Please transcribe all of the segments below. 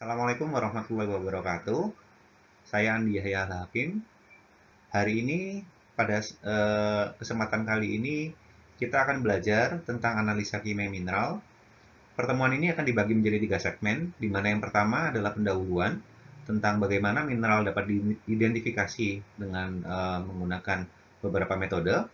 Assalamualaikum warahmatullahi wabarakatuh. Saya Andi Yahya Hakim. Hari ini pada eh, kesempatan kali ini kita akan belajar tentang analisa kimia mineral. Pertemuan ini akan dibagi menjadi tiga segmen, di mana yang pertama adalah pendahuluan tentang bagaimana mineral dapat diidentifikasi dengan eh, menggunakan beberapa metode.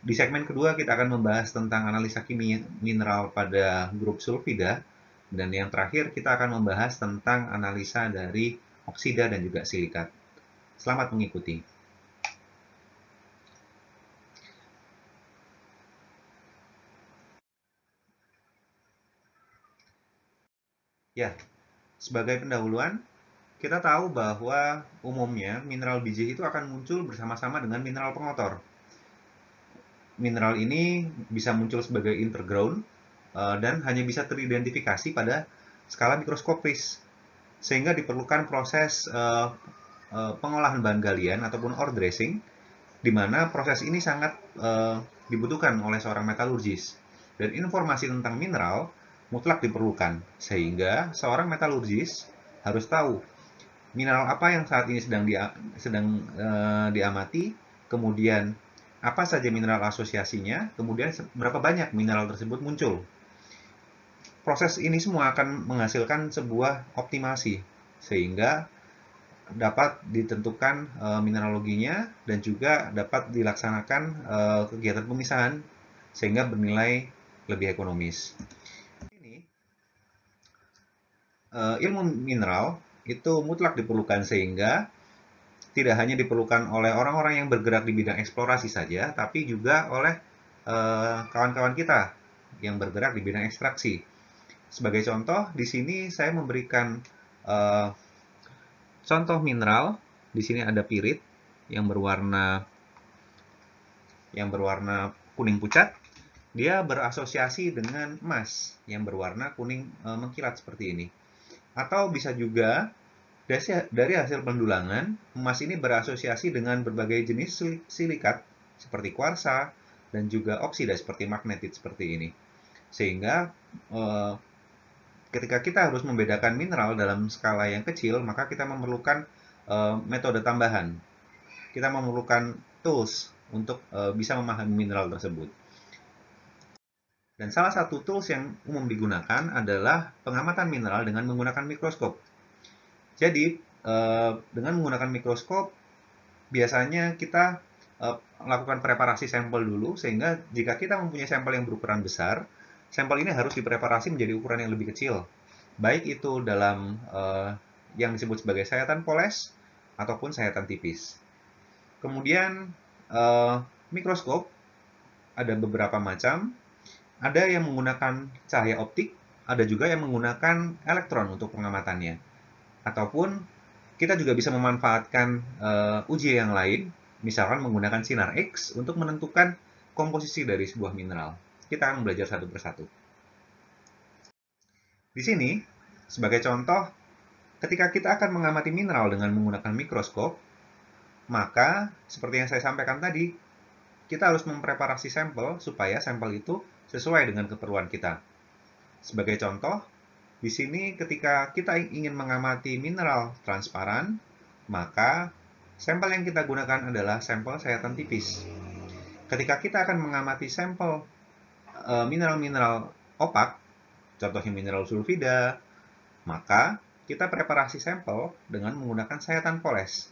Di segmen kedua kita akan membahas tentang analisa kimia mineral pada grup sulfida dan yang terakhir kita akan membahas tentang analisa dari oksida dan juga silikat. Selamat mengikuti. Ya, sebagai pendahuluan, kita tahu bahwa umumnya mineral biji itu akan muncul bersama-sama dengan mineral pengotor. Mineral ini bisa muncul sebagai underground Eh, dan hanya bisa teridentifikasi pada skala mikroskopis sehingga diperlukan proses eh, eh, pengolahan bahan galian ataupun ore dressing di mana proses ini sangat dibutuhkan oleh seorang metalurgis dan informasi tentang mineral mutlak diperlukan sehingga seorang metalurgis harus tahu mineral apa yang saat ini sedang dia, sedang diamati kemudian apa saja mineral asosiasinya, kemudian berapa banyak mineral tersebut muncul proses ini semua akan menghasilkan sebuah optimasi sehingga dapat ditentukan e, mineraloginya dan juga dapat dilaksanakan e, kegiatan pemisahan sehingga bernilai lebih ekonomis. Ini e, ilmu mineral itu mutlak diperlukan sehingga tidak hanya diperlukan oleh orang-orang yang bergerak di bidang eksplorasi saja, tapi juga oleh kawan-kawan kita yang bergerak di bidang ekstraksi. Sebagai contoh, di sini saya memberikan uh, contoh mineral. Di sini ada pirit yang berwarna yang berwarna kuning pucat. Dia berasosiasi dengan emas yang berwarna kuning uh, mengkilat seperti ini. Atau bisa juga dari hasil pendulangan, emas ini berasosiasi dengan berbagai jenis silikat seperti kuarsa dan juga oksida seperti magnetit seperti ini. Sehingga eh, ketika kita harus membedakan mineral dalam skala yang kecil, maka kita memerlukan uh, metode tambahan. Kita memerlukan tools untuk uh, bisa memahami mineral tersebut. Dan salah satu tools yang umum digunakan adalah pengamatan mineral dengan menggunakan mikroskop. Jadi, eh, dengan menggunakan mikroskop, biasanya kita melakukan preparasi sampel dulu, sehingga jika kita mempunyai sampel yang berukuran besar, Sampel ini harus dipreparasi menjadi ukuran yang lebih kecil, baik itu dalam uh, yang disebut sebagai sayatan poles ataupun sayatan tipis. Kemudian uh, mikroskop ada beberapa macam, ada yang menggunakan cahaya optik, ada juga yang menggunakan elektron untuk pengamatannya. Ataupun kita juga bisa memanfaatkan uh, uji yang lain, misalkan menggunakan sinar X untuk menentukan komposisi dari sebuah mineral. Kita akan belajar satu persatu. Di sini, sebagai contoh, ketika kita akan mengamati mineral dengan menggunakan mikroskop, maka seperti yang saya sampaikan tadi, kita harus mempreparasi sampel supaya sampel itu sesuai dengan keperluan kita. Sebagai contoh, di sini ketika kita ingin mengamati mineral transparan, maka sampel yang kita gunakan adalah sampel sayatan tipis. Ketika kita akan mengamati sampel Eh, mineral-mineral opak, contohnya mineral sulfida, maka kita preparasi sampel dengan menggunakan sayatan poles.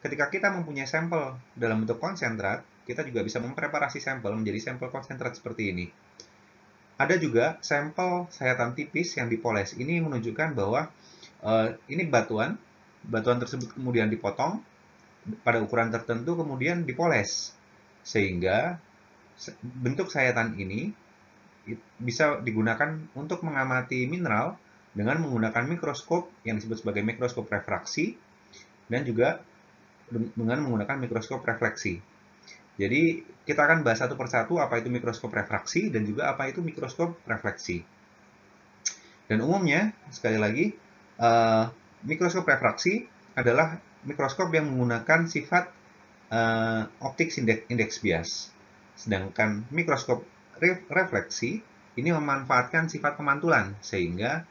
Ketika kita mempunyai sampel dalam bentuk konsentrat, kita juga bisa mempreparasi sampel menjadi sampel konsentrat seperti ini. Ada juga sampel sayatan tipis yang dipoles. Ini menunjukkan bahwa uh, ini batuan, batuan tersebut kemudian dipotong pada ukuran tertentu kemudian dipoles. Sehingga bentuk sayatan ini bisa digunakan untuk mengamati mineral dengan menggunakan mikroskop yang disebut sebagai mikroskop refraksi dan juga dengan menggunakan mikroskop refleksi. Jadi kita akan bahas satu persatu apa itu mikroskop refraksi dan juga apa itu mikroskop refleksi. Dan umumnya, sekali lagi, uh, mikroskop refraksi adalah mikroskop yang menggunakan sifat uh, optik indeks bias. Sedangkan mikroskop refleksi ini memanfaatkan sifat pemantulan sehingga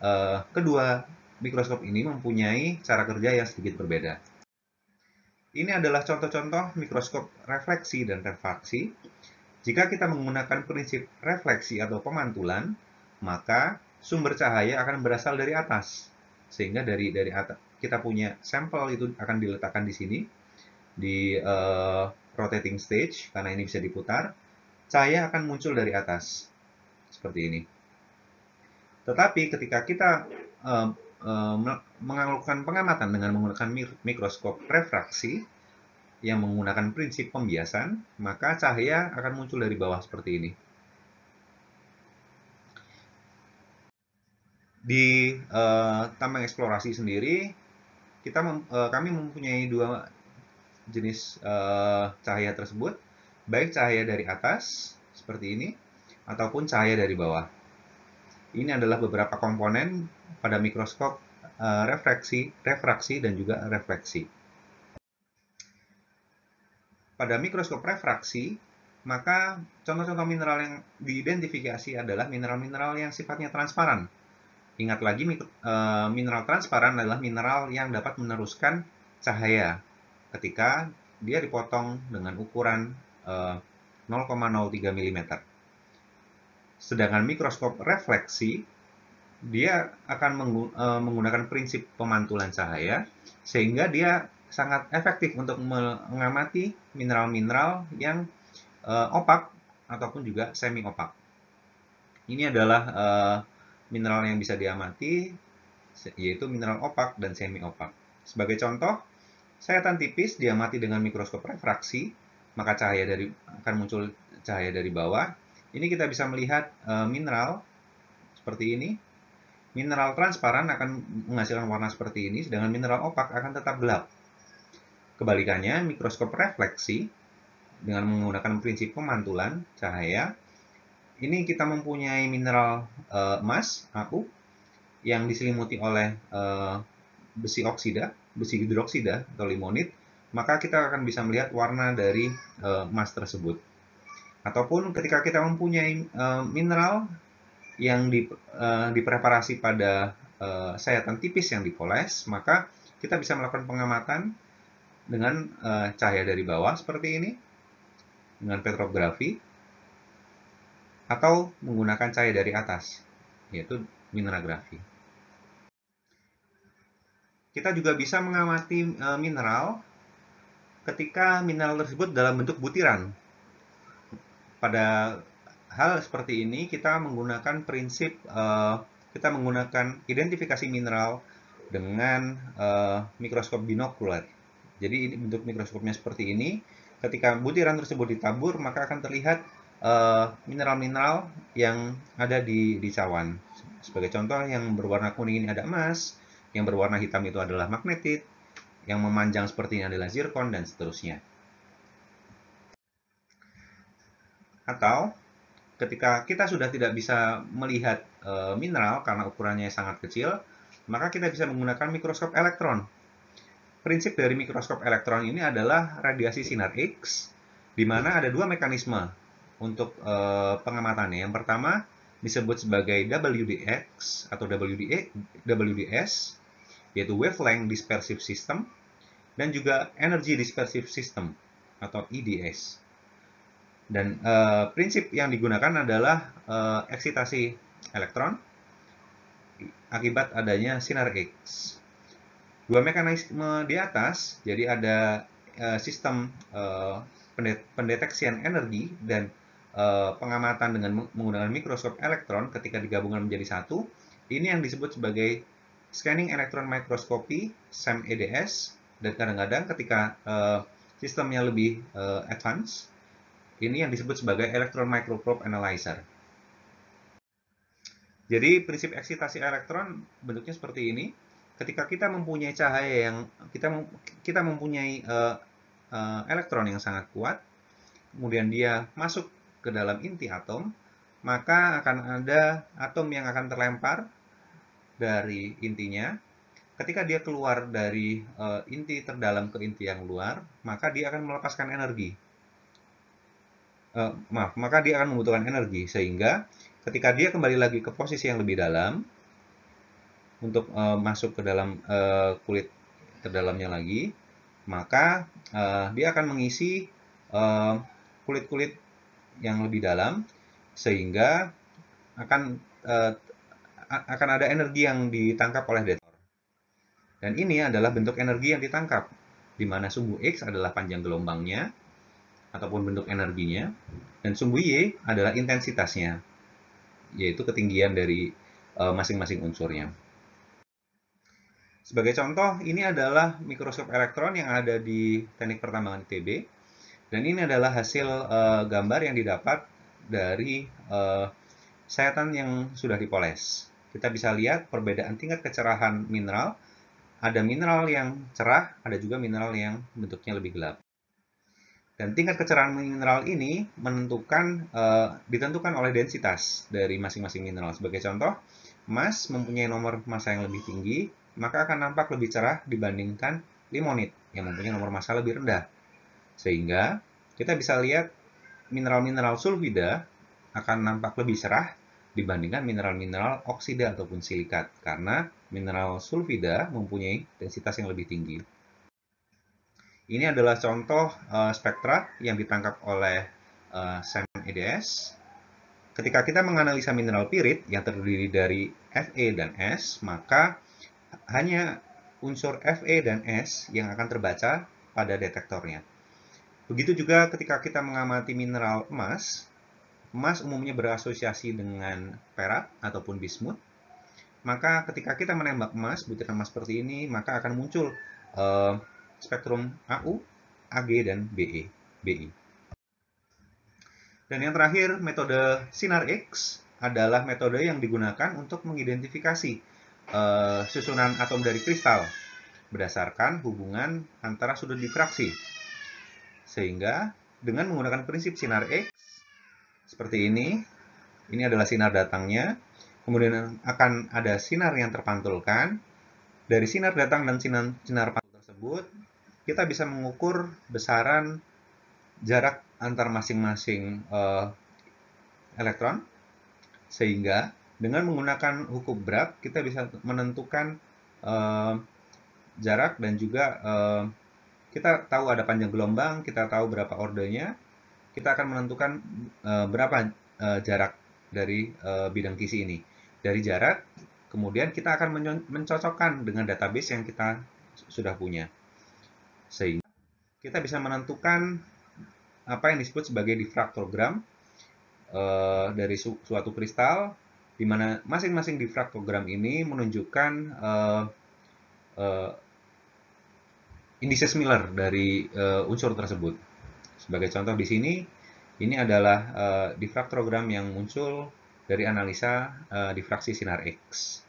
eh, kedua mikroskop ini mempunyai cara kerja yang sedikit berbeda. Ini adalah contoh-contoh mikroskop refleksi dan refraksi. Jika kita menggunakan prinsip refleksi atau pemantulan, maka sumber cahaya akan berasal dari atas. Sehingga dari dari atas kita punya sampel itu akan diletakkan di sini di eh, rotating stage, karena ini bisa diputar, cahaya akan muncul dari atas. Seperti ini. Tetapi ketika kita uh, eh, uh, eh, melakukan pengamatan dengan menggunakan mikroskop refraksi yang menggunakan prinsip pembiasan, maka cahaya akan muncul dari bawah seperti ini. Di uh, taman eksplorasi sendiri, kita mem, uh, kami mempunyai dua jenis uh, cahaya tersebut, baik cahaya dari atas seperti ini ataupun cahaya dari bawah. Ini adalah beberapa komponen pada mikroskop uh, refleksi, refraksi dan juga refleksi. Pada mikroskop refraksi, maka contoh-contoh mineral yang diidentifikasi adalah mineral-mineral yang sifatnya transparan. Ingat lagi, eh, mineral transparan adalah mineral yang dapat meneruskan cahaya ketika dia dipotong dengan ukuran 0,03 eh, mm. Sedangkan mikroskop refleksi, dia akan eh, menggunakan prinsip pemantulan cahaya, sehingga dia sangat efektif untuk mengamati mineral-mineral yang eh, opak ataupun juga semi opak. Ini adalah mineral yang bisa diamati, yaitu mineral opak dan semi opak. Sebagai contoh, Sayatan tipis diamati dengan mikroskop refraksi, maka cahaya dari akan muncul cahaya dari bawah. Ini kita bisa melihat e, mineral seperti ini. Mineral transparan akan menghasilkan warna seperti ini, sedangkan mineral opak akan tetap gelap. Kebalikannya, mikroskop refleksi dengan menggunakan prinsip pemantulan cahaya, ini kita mempunyai mineral e, emas, aku, yang diselimuti oleh e, besi oksida, besi hidroksida atau limonit, maka kita akan bisa melihat warna dari eh, emas tersebut. Ataupun ketika kita mempunyai eh, mineral yang di, eh, dipreparasi pada sayatan tipis yang dipoles, maka kita bisa melakukan pengamatan dengan cahaya dari bawah seperti ini, dengan petrografi, atau menggunakan cahaya dari atas, yaitu mineralografi. Kita juga bisa mengamati e, mineral ketika mineral tersebut dalam bentuk butiran. Pada hal seperti ini kita menggunakan prinsip e, kita menggunakan identifikasi mineral dengan e, mikroskop binokuler. Jadi ini bentuk mikroskopnya seperti ini. Ketika butiran tersebut ditabur maka akan terlihat mineral-mineral mineral -mineral yang ada di di cawan. Sebagai contoh yang berwarna kuning ini ada emas, yang berwarna hitam itu adalah magnetit, yang memanjang seperti ini adalah zirkon, dan seterusnya. Atau ketika kita sudah tidak bisa melihat e, mineral karena ukurannya sangat kecil, maka kita bisa menggunakan mikroskop elektron. Prinsip dari mikroskop elektron ini adalah radiasi sinar X, di mana ada dua mekanisme untuk e, pengamatannya. Yang pertama disebut sebagai WDX atau WDA, e, WDS, yaitu Wavelength Dispersive System dan juga Energy Dispersive System atau EDS. Dan e, prinsip yang digunakan adalah e, eksitasi elektron akibat adanya sinar X. Dua mekanisme di atas, jadi ada e, sistem e, pendeteksian energi dan e, pengamatan dengan menggunakan mikroskop elektron ketika digabungkan menjadi satu. Ini yang disebut sebagai scanning electron microscopy, SEM EDS, dan kadang-kadang ketika uh, sistemnya lebih uh, advance, ini yang disebut sebagai electron microprobe analyzer. Jadi prinsip eksitasi elektron bentuknya seperti ini. Ketika kita mempunyai cahaya yang kita kita mempunyai uh, uh, elektron yang sangat kuat, kemudian dia masuk ke dalam inti atom, maka akan ada atom yang akan terlempar dari intinya, ketika dia keluar dari uh, inti terdalam ke inti yang luar, maka dia akan melepaskan energi. Uh, maaf, maka dia akan membutuhkan energi sehingga ketika dia kembali lagi ke posisi yang lebih dalam untuk uh, masuk ke dalam uh, kulit terdalamnya lagi, maka uh, dia akan mengisi kulit-kulit uh, yang lebih dalam sehingga akan uh, akan ada energi yang ditangkap oleh detektor. Dan ini adalah bentuk energi yang ditangkap, di mana sumbu X adalah panjang gelombangnya, ataupun bentuk energinya, dan sumbu Y adalah intensitasnya, yaitu ketinggian dari eh, masing-masing unsurnya. Sebagai contoh, ini adalah mikroskop elektron yang ada di teknik pertambangan ITB, dan ini adalah hasil eh, gambar yang didapat dari eh, sayatan yang sudah dipoles kita bisa lihat perbedaan tingkat kecerahan mineral. Ada mineral yang cerah, ada juga mineral yang bentuknya lebih gelap. Dan tingkat kecerahan mineral ini menentukan uh, ditentukan oleh densitas dari masing-masing mineral. Sebagai contoh, emas mempunyai nomor massa yang lebih tinggi, maka akan nampak lebih cerah dibandingkan limonit yang mempunyai nomor massa lebih rendah. Sehingga kita bisa lihat mineral-mineral sulfida akan nampak lebih cerah dibandingkan mineral-mineral oksida ataupun silikat karena mineral sulfida mempunyai densitas yang lebih tinggi. Ini adalah contoh uh, spektra yang ditangkap oleh uh, eh, SEM EDS. Ketika kita menganalisa mineral pirit yang terdiri dari Fe dan S, maka hanya unsur Fe dan S yang akan terbaca pada detektornya. Begitu juga ketika kita mengamati mineral emas, Emas umumnya berasosiasi dengan perak ataupun bismut. Maka ketika kita menembak emas, butiran emas seperti ini, maka akan muncul eh, spektrum AU, AG, dan BE, BI. Dan yang terakhir, metode sinar X adalah metode yang digunakan untuk mengidentifikasi eh, susunan atom dari kristal berdasarkan hubungan antara sudut difraksi. Sehingga dengan menggunakan prinsip sinar X, seperti ini. Ini adalah sinar datangnya. Kemudian akan ada sinar yang terpantulkan. Dari sinar datang dan sinar, sinar pantul tersebut, kita bisa mengukur besaran jarak antar masing-masing uh, elektron. Sehingga dengan menggunakan hukum berat kita bisa menentukan uh, jarak dan juga uh, kita tahu ada panjang gelombang, kita tahu berapa ordernya kita akan menentukan uh, berapa uh, jarak dari uh, bidang kisi ini. Dari jarak, kemudian kita akan mencocokkan dengan database yang kita sudah punya. Sehingga kita bisa menentukan apa yang disebut sebagai difraktogram uh, dari su suatu kristal, di mana masing-masing difraktogram ini menunjukkan uh, uh, indices Miller dari uh, unsur tersebut. Sebagai contoh di sini, ini adalah uh, eh, difraktogram yang muncul dari analisa uh, difraksi sinar X.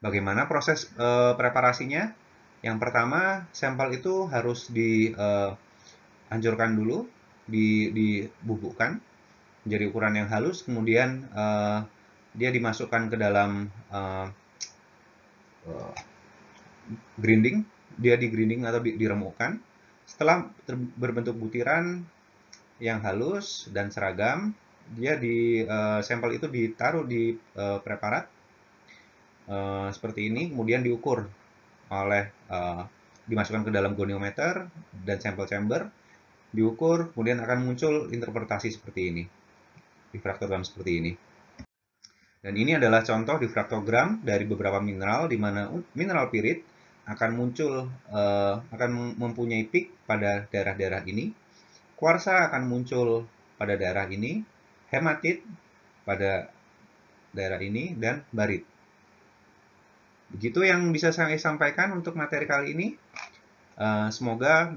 Bagaimana proses uh, preparasinya? Yang pertama, sampel itu harus dihancurkan uh, dulu, di, dibubukkan menjadi ukuran yang halus, kemudian uh, dia dimasukkan ke dalam grinding, dia digrinding atau diremukkan, setelah berbentuk butiran yang halus dan seragam, dia di uh, sampel itu ditaruh di uh, preparat uh, seperti ini, kemudian diukur oleh uh, dimasukkan ke dalam goniometer dan sampel chamber, diukur, kemudian akan muncul interpretasi seperti ini, difraktogram seperti ini. Dan ini adalah contoh difraktogram dari beberapa mineral, di mana mineral pirit akan muncul uh, akan mempunyai peak pada daerah-daerah ini. Kuarsa akan muncul pada daerah ini, hematit pada daerah ini dan barit. Begitu yang bisa saya sampaikan untuk materi kali ini. Uh, semoga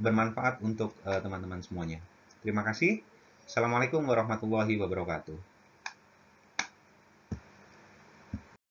bermanfaat untuk eh, teman-teman uh, teman -teman semuanya. Terima kasih. Assalamualaikum warahmatullahi wabarakatuh.